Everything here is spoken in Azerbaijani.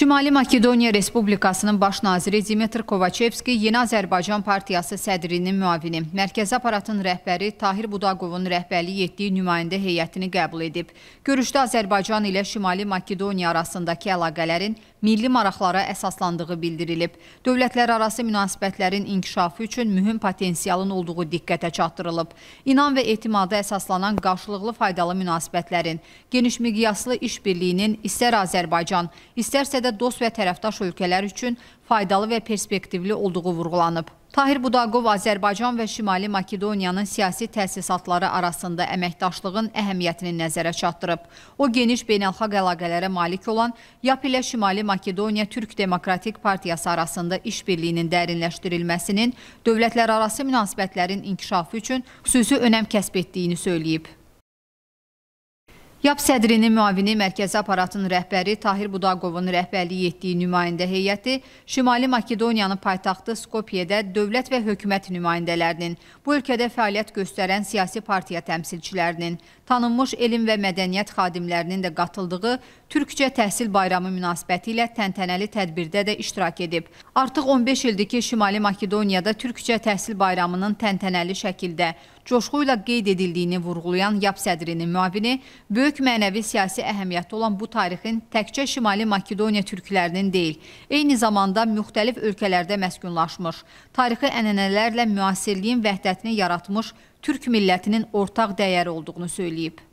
Şimali Makedoniya Respublikasının baş naziri Dimitr Kovaçevski Yeni Azərbaycan Partiyası sədrinin müavini, mərkəzi aparatın rəhbəri Tahir Budaqovun rəhbərliyi etdiyi nümayəndə heyətini qəbul edib. Görüşdə Azərbaycan ilə Şimali Makedoniya arasındakı əlaqələrin milli maraqlara əsaslandığı bildirilib. Dövlətlər arası münasibətlərin inkişafı üçün mühüm potensialın olduğu diqqətə çatdırılıb. İnan və etimada əsaslanan qarşılıqlı faydalı münasibətlərin, geniş miqyaslı işbirliyinin istər Azərbaycan, istərsə də və dost və tərəfdaş ölkələr üçün faydalı və perspektivli olduğu vurğulanıb. Tahir Budaqov Azərbaycan və Şimali Makedoniyanın siyasi təsisatları arasında əməkdaşlığın əhəmiyyətini nəzərə çatdırıb. O, geniş beynəlxalq əlaqələrə malik olan YAP ilə Şimali Makedoniya Türk Demokratik Partiyası arasında işbirliyinin dərinləşdirilməsinin dövlətlərarası münasibətlərin inkişafı üçün xüsusi önəm kəsb etdiyini söyləyib. YAP sədrinin müavini mərkəzi aparatın rəhbəri Tahir Budaqovun rəhbərliyi etdiyi nümayəndə heyəti Şimali Makedoniyanın paytaxtı Skopiyədə dövlət və hökumət nümayəndələrinin, bu ölkədə fəaliyyət göstərən siyasi partiya təmsilçilərinin, tanınmış elm və mədəniyyət xadimlərinin də qatıldığı Türkcə Təhsil Bayramı münasibəti ilə təntənəli tədbirdə də iştirak edib. Artıq 15 ildir ki, Şimali Makedoniyada Türkcə Təhsil Bayramının təntənəli şəkildə coşğu ilə qeyd edildiyini vurğulayan YAP sədrinin müavini böyük Böyük mənəvi siyasi əhəmiyyəti olan bu tarixin təkcə Şimali Makedoniya türklərinin deyil, eyni zamanda müxtəlif ölkələrdə məskunlaşmış, tarixi ənənələrlə müasirliyin vəhdətini yaratmış türk millətinin ortaq dəyəri olduğunu söyləyib.